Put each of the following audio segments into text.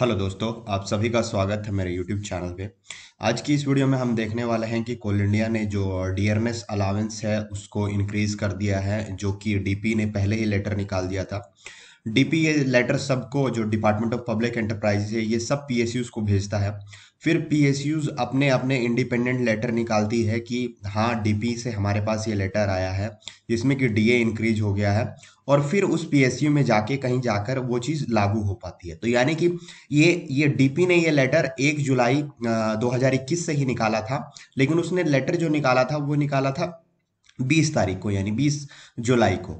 hello दोस्तों आप सभी का स्वागत है मेरे यूट्यूब चैनल पे आज की इस वीडियो में हम देखने वाले हैं कि कोल इंडिया ने जो डियरनेस अलावेंस है उसको इंक्रीज़ कर दिया है जो कि डीपी ने पहले ही लेटर निकाल दिया था डीपीए लेटर सबको जो डिपार्टमेंट ऑफ पब्लिक एंटरप्राइजेस है ये सब पीएसयूज को भेजता है फिर पीएसयूज अपने अपने इंडिपेंडेंट लेटर निकालती है कि हाँ डीपी से हमारे पास ये लेटर आया है जिसमें कि डीए इंक्रीज हो गया है और फिर उस पीएसयू में जाके कहीं जाकर वो चीज़ लागू हो पाती है तो यानी कि ये ये डी ने ये लेटर एक जुलाई 2021 से ही निकाला था लेकिन उसने लेटर जो निकाला था वो निकाला था बीस तारीख को यानी बीस जुलाई को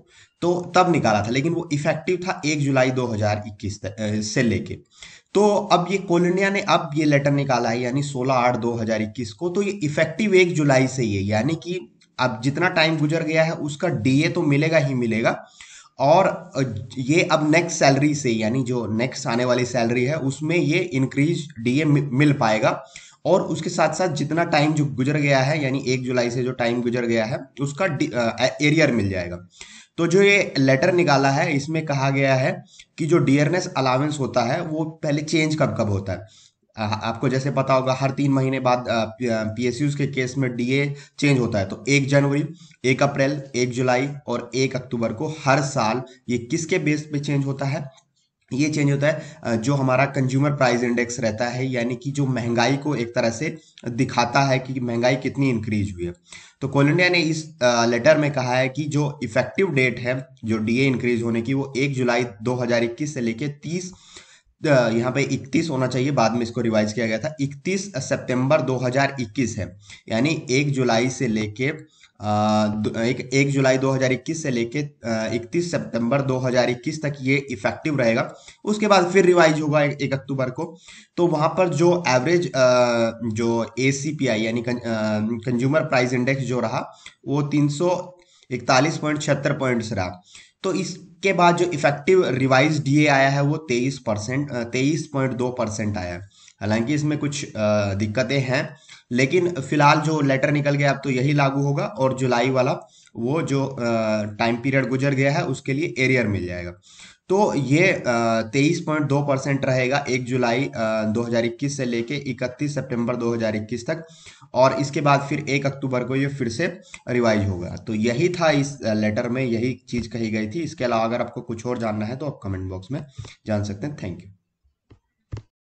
तो तब निकाला था लेकिन वो इफेक्टिव था एक जुलाई 2021 से लेके तो अब ये कोलोनिया ने अब ये लेटर निकाला है यानी 16 आठ 2021 को तो ये इफेक्टिव एक जुलाई से ही है यानी कि अब जितना टाइम गुजर गया है उसका डीए तो मिलेगा ही मिलेगा और ये अब नेक्स्ट सैलरी से यानी जो नेक्स्ट आने वाली सैलरी है उसमें ये इंक्रीज डीए मिल पाएगा और उसके साथ साथ जितना टाइम जो गुजर गया है यानी एक जुलाई से जो टाइम गुजर गया है उसका एरियर मिल जाएगा तो जो ये लेटर निकाला है इसमें कहा गया है कि जो डियरनेस अलाउेंस होता है वो पहले चेंज कब कब होता है आपको जैसे पता होगा हर तीन महीने बाद पीएसयू के केस में डीए चेंज होता है तो एक जनवरी एक अप्रैल एक जुलाई और एक अक्टूबर को हर साल ये किसके बेस पे चेंज होता है ये चेंज होता है जो हमारा कंज्यूमर प्राइस इंडेक्स रहता है यानी कि जो महंगाई को एक तरह से दिखाता है कि महंगाई कितनी इंक्रीज हुई है तो कोल इंडिया ने इस लेटर में कहा है कि जो इफेक्टिव डेट है जो डीए इंक्रीज होने की वो एक जुलाई 2021 से लेके 30 यहाँ पे 31 होना चाहिए बाद में इसको रिवाइज किया गया था इकतीस सेप्टेम्बर दो है यानी एक जुलाई से लेके एक एक जुलाई 2021 से लेके 31 सितंबर 2021 तक ये इफेक्टिव रहेगा उसके बाद फिर रिवाइज होगा एक अक्टूबर को तो वहाँ पर जो एवरेज जो ए यानी कंज्यूमर प्राइस इंडेक्स जो रहा वो तीन इकतालीस पॉइंट छिहत्तर पॉइंट्स रहा तो इसके बाद जो इफेक्टिव रिवाइज डीए आया है वो तेईस परसेंट तेईस पॉइंट दो परसेंट आया है हालांकि इसमें कुछ दिक्कतें हैं लेकिन फिलहाल जो लेटर निकल गया अब तो यही लागू होगा और जुलाई वाला वो जो टाइम पीरियड गुजर गया है उसके लिए एरियर मिल जाएगा तो ये तेईस पॉइंट दो परसेंट रहेगा एक जुलाई दो हजार इक्कीस से लेके इकतीस सितंबर दो हजार इक्कीस तक और इसके बाद फिर एक अक्टूबर को ये फिर से रिवाइज होगा तो यही था इस लेटर में यही चीज़ कही गई थी इसके अलावा अगर आपको कुछ और जानना है तो आप कमेंट बॉक्स में जान सकते हैं थैंक यू